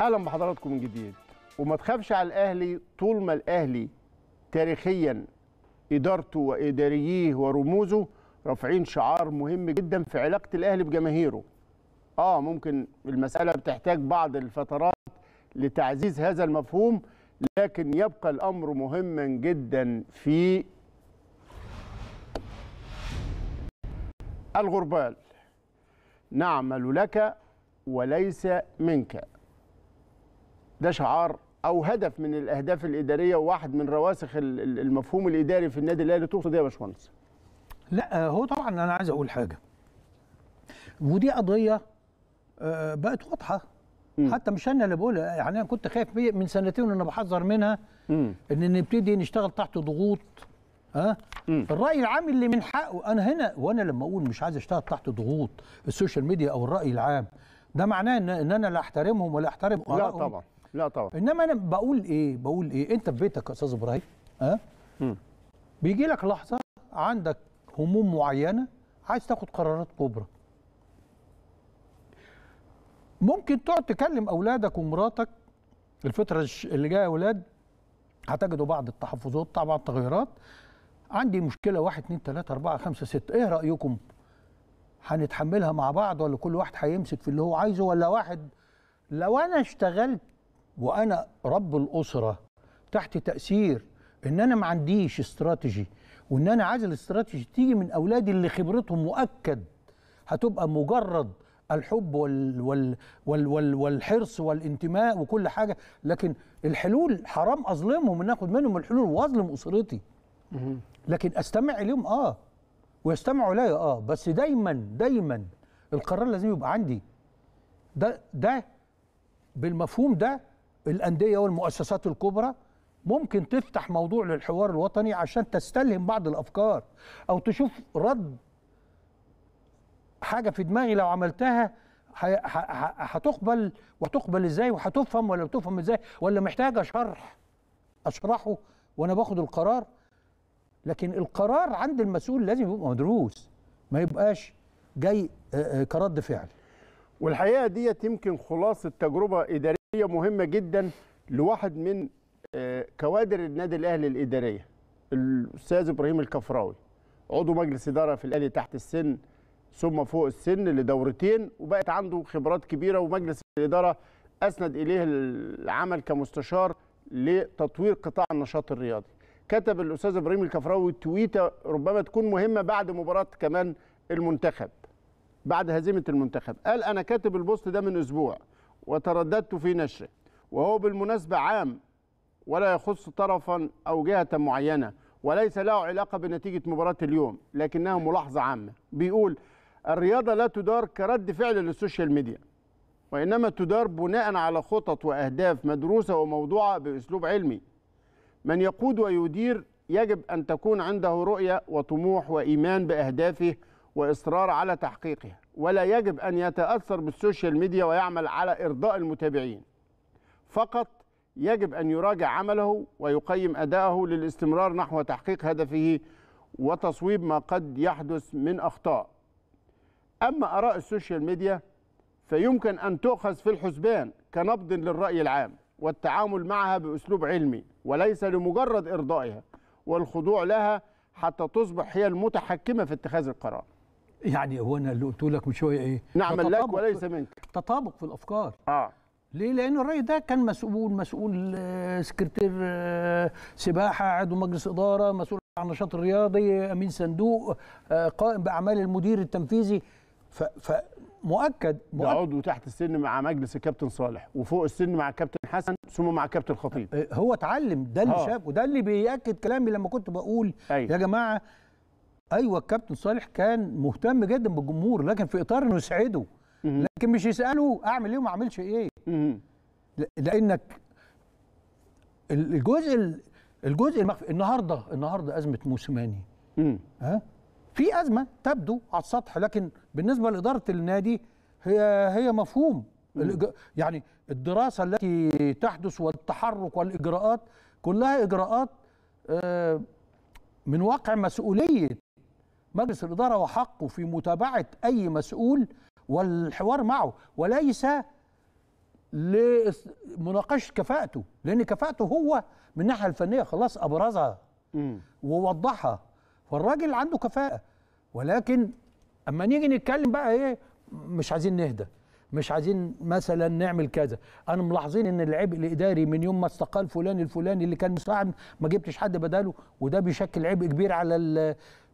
اهلا بحضراتكم من جديد وما تخافش على الاهلي طول ما الاهلي تاريخيا ادارته واداريه ورموزه رافعين شعار مهم جدا في علاقه الاهلي بجماهيره اه ممكن المساله بتحتاج بعض الفترات لتعزيز هذا المفهوم لكن يبقى الامر مهما جدا في الغربال نعمل لك وليس منك ده شعار او هدف من الاهداف الاداريه وواحد من رواسخ المفهوم الاداري في النادي الاهلي تقصد ايه يا باشمهندس؟ لا آه، هو طبعا انا عايز اقول حاجه ودي قضيه آه، بقت واضحه مم. حتى مش انا اللي بقولها يعني انا كنت خايف من سنتين وانا بحذر منها مم. ان نبتدي نشتغل تحت ضغوط ها الراي العام اللي من حقه انا هنا وانا لما اقول مش عايز اشتغل تحت ضغوط السوشيال ميديا او الراي العام ده معناه ان انا لا احترمهم ولا احترم لا طبعا لا طبعا انما انا بقول ايه بقول ايه انت في بيتك يا استاذ ابراهيم ها أه؟ بيجي لك لحظه عندك هموم معينه عايز تاخد قرارات كبرى ممكن تقعد تكلم اولادك ومراتك الفتره اللي جايه يا اولاد هتجدوا بعض التحفظات طبعا التغيرات عندي مشكله 1 2 3 4 5 6 ايه رايكم هنتحملها مع بعض ولا كل واحد هيمسك في اللي هو عايزه ولا واحد لو انا اشتغلت وانا رب الاسره تحت تاثير ان انا ما عنديش استراتيجي وان انا عايز الاستراتيجي تيجي من اولادي اللي خبرتهم مؤكد هتبقى مجرد الحب وال وال وال وال والحرص والانتماء وكل حاجه لكن الحلول حرام اظلمهم ان اخد منهم الحلول واظلم اسرتي لكن استمع اليهم اه ويستمعوا لي اه بس دايما دايما القرار لازم يبقى عندي ده ده بالمفهوم ده الانديه والمؤسسات الكبرى ممكن تفتح موضوع للحوار الوطني عشان تستلهم بعض الافكار او تشوف رد حاجه في دماغي لو عملتها هتقبل وتقبل ازاي وهتفهم ولا بتفهم ازاي ولا محتاجه شرح اشرحه وانا باخد القرار لكن القرار عند المسؤول لازم يبقى مدروس ما يبقاش جاي كرد فعل والحقيقه ديت يمكن خلاصه تجربه اداريه هي مهمه جدا لواحد من آه، كوادر النادي الاهلي الاداريه الاستاذ ابراهيم الكفراوي عضو مجلس اداره في الاهلي تحت السن ثم فوق السن لدورتين وبقت عنده خبرات كبيره ومجلس الاداره اسند اليه العمل كمستشار لتطوير قطاع النشاط الرياضي كتب الاستاذ ابراهيم الكفراوي تويته ربما تكون مهمه بعد مباراه كمان المنتخب بعد هزيمه المنتخب قال انا كاتب البوست ده من اسبوع وترددت في نشره وهو بالمناسبة عام ولا يخص طرفا أو جهة معينة وليس له علاقة بنتيجة مباراة اليوم لكنها ملاحظة عامة بيقول الرياضة لا تدار كرد فعل للسوشيال ميديا وإنما تدار بناء على خطط وأهداف مدروسة وموضوعة بأسلوب علمي من يقود ويدير يجب أن تكون عنده رؤية وطموح وإيمان بأهدافه وإصرار على تحقيقها ولا يجب أن يتأثر بالسوشيال ميديا ويعمل على إرضاء المتابعين فقط يجب أن يراجع عمله ويقيم أداءه للاستمرار نحو تحقيق هدفه وتصويب ما قد يحدث من أخطاء أما آراء السوشيال ميديا فيمكن أن تؤخذ في الحسبان كنبض للرأي العام والتعامل معها بأسلوب علمي وليس لمجرد إرضائها والخضوع لها حتى تصبح هي المتحكمة في اتخاذ القرار يعني هو انا اللي قلت لك من شويه ايه نعم لك وليس منك تطابق في الافكار اه ليه؟ لأن الرأي ده كان مسؤول مسؤول آه، سكرتير آه، سباحة عضو مجلس إدارة مسؤول عن النشاط الرياضي أمين صندوق آه، قائم بأعمال المدير التنفيذي فمؤكد مؤكد عضو تحت السن مع مجلس الكابتن صالح وفوق السن مع الكابتن حسن ثم مع الكابتن خطيب هو اتعلم ده اللي شاف وده اللي بيأكد كلامي لما كنت بقول أي. أيوه. يا جماعة ايوه الكابتن صالح كان مهتم جدا بالجمهور لكن في اطار انه يسعده لكن مش يساله اعمل ايه وما اعملش ايه لانك الجزء الجزء المخف... النهارده النهارده ازمه موسيماني ها في ازمه تبدو على السطح لكن بالنسبه لاداره النادي هي هي مفهوم يعني الدراسه التي تحدث والتحرك والاجراءات كلها اجراءات آه، من واقع مسؤوليه مجلس الإدارة وحقه في متابعة أي مسؤول والحوار معه وليس لمناقشة كفاءته لأن كفاءته هو من الناحية الفنية خلاص أبرزها ووضحها فالراجل عنده كفاءة ولكن أما نيجي نتكلم بقى إيه مش عايزين نهدى مش عايزين مثلا نعمل كذا انا ملاحظين ان العبء الاداري من يوم ما استقال فلان الفلاني اللي كان مساعد ما جبتش حد بداله وده بيشكل عبء كبير على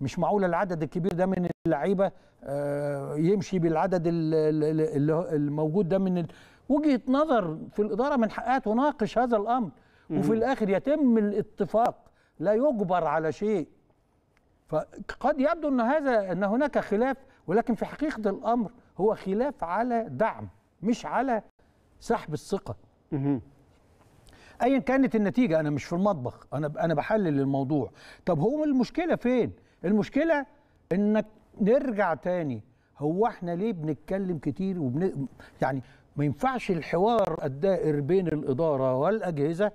مش معقول العدد الكبير ده من اللعيبه آه، يمشي بالعدد الموجود ده من وجهه نظر في الاداره من حقها تناقش هذا الامر وفي الاخر يتم الاتفاق لا يجبر على شيء فقد يبدو ان هذا ان هناك خلاف ولكن في حقيقه الامر هو خلاف على دعم مش على سحب الثقه ايا كانت النتيجه انا مش في المطبخ انا انا بحلل الموضوع طب هو المشكله فين المشكله انك نرجع تاني هو احنا ليه بنتكلم كتير وبن... يعني ما ينفعش الحوار الدائر بين الاداره والاجهزه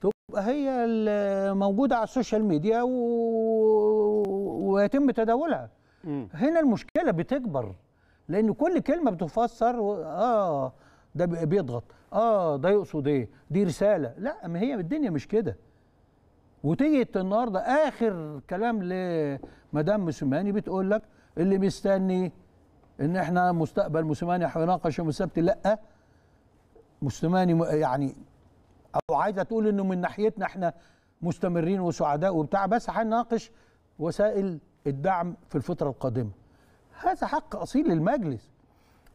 تبقى هي موجوده على السوشيال ميديا و... ويتم تداولها هنا المشكله بتكبر لان كل كلمه بتفسر و... اه ده بيضغط اه ده يقصد ايه دي رساله لا ما هي الدنيا مش كده وتيجي النهارده اخر كلام لمدام موسيماني بتقول لك اللي مستني ان احنا مستقبل موسيماني هيناقش يوم السبت لا موسيماني يعني او عايزه تقول انه من ناحيتنا احنا مستمرين وسعداء وبتاع بس هنناقش وسائل الدعم في الفتره القادمه هذا حق اصيل للمجلس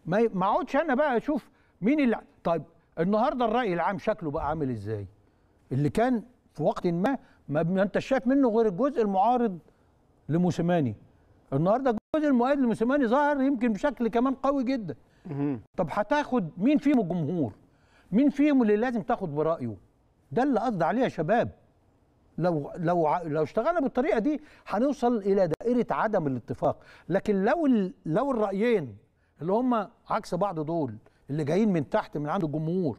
ما اقعدش انا بقى اشوف مين اللي طيب النهارده الراي العام شكله بقى عامل ازاي اللي كان في وقت ما ما انت شايف منه غير الجزء المعارض لموسيماني النهارده الجزء المؤيد لموسيماني ظهر يمكن بشكل كمان قوي جدا طب هتاخد مين فيهم الجمهور مين فيهم اللي لازم تاخد برايه ده اللي قصدي عليه يا شباب لو لو لو اشتغلنا بالطريقه دي هنوصل الى دائره عدم الاتفاق لكن لو لو الرايين اللي هم عكس بعض دول اللي جايين من تحت من عند الجمهور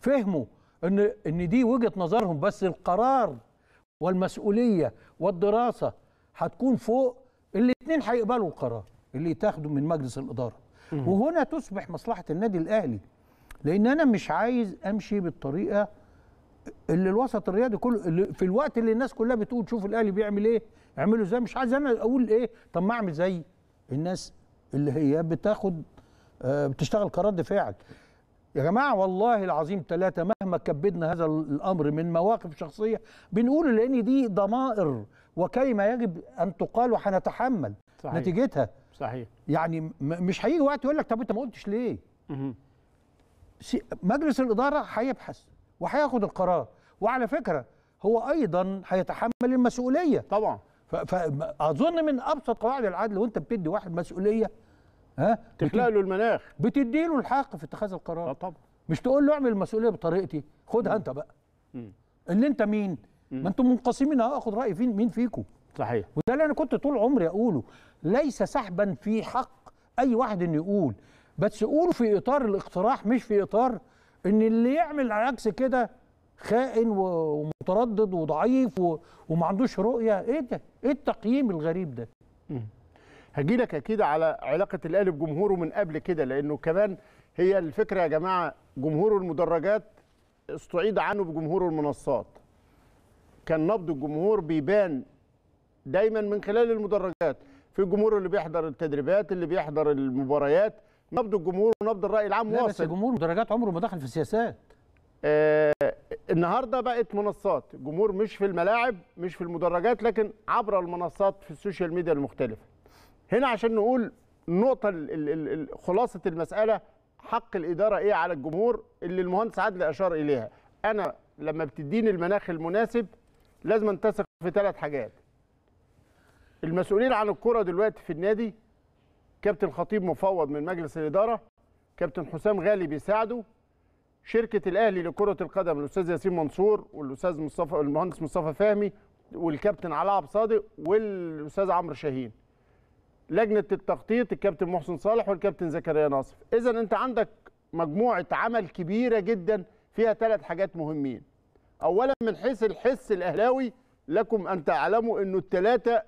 فهموا ان ان دي وجهه نظرهم بس القرار والمسؤوليه والدراسه هتكون فوق الاثنين هيقبلوا القرار اللي تاخده من مجلس الاداره وهنا تصبح مصلحه النادي الاهلي لان انا مش عايز امشي بالطريقه اللي الوسط الرياضي كله في الوقت اللي الناس كلها بتقول شوف الاهلي بيعمل ايه اعملوا ازاي مش عايز انا اقول ايه طب ما اعمل زي الناس اللي هي بتاخد آه، بتشتغل كرد فعل يا جماعه والله العظيم ثلاثه مهما كبدنا هذا الامر من مواقف شخصيه بنقول لان دي ضمائر وكلمه يجب ان تقال وحنتحمل صحيح. نتيجتها صحيح يعني مش هيجي وقت يقول لك طب انت ما قلتش ليه؟ مجلس الاداره هيبحث وهياخد القرار وعلى فكره هو ايضا هيتحمل المسؤوليه طبعا فاظن من ابسط قواعد العدل وانت بتدي واحد مسؤوليه ها تخلق له المناخ بتدي له الحق في اتخاذ القرار آه، طبعا مش تقول له اعمل المسؤوليه بطريقتي خدها انت بقى اللي انت مين ما انتم منقسمين هاخد راي فين مين فيكم صحيح وده اللي انا كنت طول عمري اقوله ليس سحبا في حق اي واحد انه يقول بس قوله في اطار الاقتراح مش في اطار ان اللي يعمل عكس كده خائن ومتردد وضعيف وما عندوش رؤيه ايه ده ايه التقييم الغريب ده هجيلك اكيد على علاقه الاهلي بجمهوره من قبل كده لانه كمان هي الفكره يا جماعه جمهور المدرجات استعيد عنه بجمهور المنصات كان نبض الجمهور بيبان دايما من خلال المدرجات في الجمهور اللي بيحضر التدريبات اللي بيحضر المباريات نبض الجمهور ونبض الراي العام واصل لا بس جمهور المدرجات عمره ما دخل في السياسات آه النهارده بقت منصات جمهور مش في الملاعب مش في المدرجات لكن عبر المنصات في السوشيال ميديا المختلفه هنا عشان نقول النقطه خلاصه المساله حق الاداره ايه على الجمهور اللي المهندس عادل اشار اليها انا لما بتديني المناخ المناسب لازم انتسق في ثلاث حاجات المسؤولين عن الكره دلوقتي في النادي كابتن خطيب مفوض من مجلس الاداره كابتن حسام غالي بيساعده شركه الاهلي لكره القدم الاستاذ ياسين منصور والاستاذ مصطفى المهندس مصطفى فهمي والكابتن علاء عبد صادق والاستاذ عمرو شاهين لجنه التخطيط الكابتن محسن صالح والكابتن زكريا ناصف اذا انت عندك مجموعه عمل كبيره جدا فيها ثلاث حاجات مهمين اولا من حيث الحس الاهلاوي لكم ان تعلموا انه الثلاثه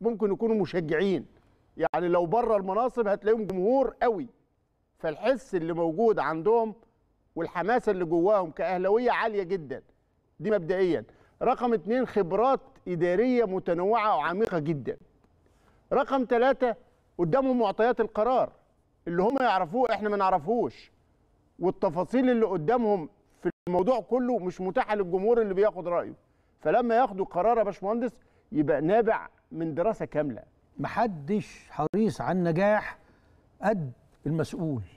ممكن يكونوا مشجعين يعني لو بره المناصب هتلاقيهم جمهور قوي فالحس اللي موجود عندهم والحماسه اللي جواهم كاهلاويه عاليه جدا دي مبدئيا رقم اتنين خبرات اداريه متنوعه وعميقه جدا رقم ثلاثة قدامهم معطيات القرار اللي هم يعرفوه احنا ما نعرفوش والتفاصيل اللي قدامهم في الموضوع كله مش متاحه للجمهور اللي بياخد رايه فلما ياخدوا قرار يا باشمهندس يبقى نابع من دراسه كامله محدش حريص على النجاح قد المسؤول